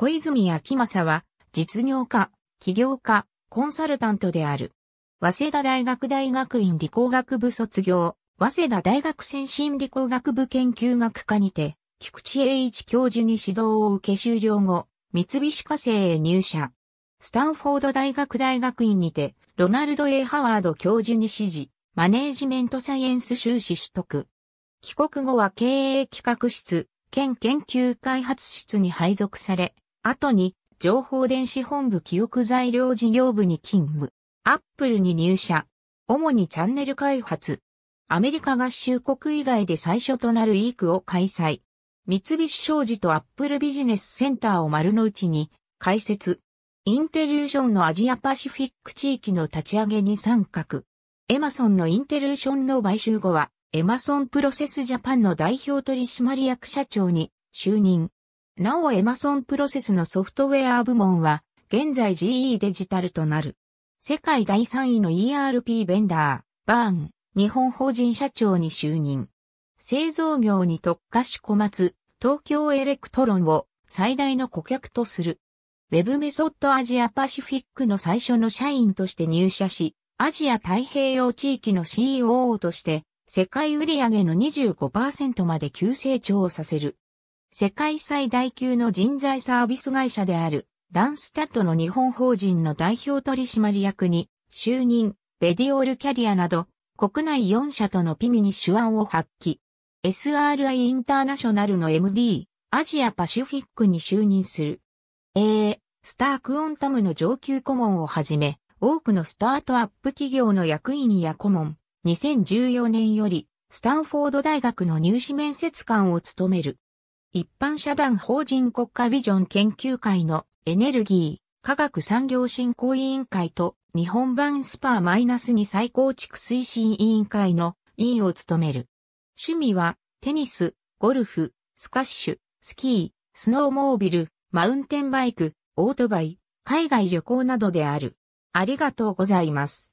小泉明正は、実業家、起業家、コンサルタントである。早稲田大学大学院理工学部卒業、早稲田大学先進理工学部研究学科にて、菊池栄一教授に指導を受け修了後、三菱化成へ入社。スタンフォード大学大学院にて、ロナルド・ A・ ハワード教授に指示、マネージメントサイエンス修士取得。帰国後は経営企画室、兼研究開発室に配属され、後に情報電子本部記憶材料事業部に勤務。アップルに入社。主にチャンネル開発。アメリカ合衆国以外で最初となるイークを開催。三菱商事とアップルビジネスセンターを丸の内に開設。インテリューションのアジアパシフィック地域の立ち上げに参画。エマソンのインテリューションの買収後は、エマソンプロセスジャパンの代表取締役社長に就任。なおエマソンプロセスのソフトウェア部門は、現在 GE デジタルとなる。世界第3位の ERP ベンダー、バーン、日本法人社長に就任。製造業に特化し小松、東京エレクトロンを最大の顧客とする。ウェブメソッドアジアパシフィックの最初の社員として入社し、アジア太平洋地域の c e o として、世界売上の25%まで急成長させる。世界最大級の人材サービス会社である、ランスタッドの日本法人の代表取締役に、就任、ベディオールキャリアなど、国内4社とのピミに手腕を発揮。SRI インターナショナルの MD、アジアパシフィックに就任する。A、スタークオンタムの上級顧問をはじめ、多くのスタートアップ企業の役員や顧問、2014年より、スタンフォード大学の入試面接官を務める。一般社団法人国家ビジョン研究会のエネルギー科学産業振興委員会と日本版スパーマイナスに再構築推進委員会の委員を務める。趣味はテニス、ゴルフ、スカッシュ、スキー、スノーモービル、マウンテンバイク、オートバイ、海外旅行などである。ありがとうございます。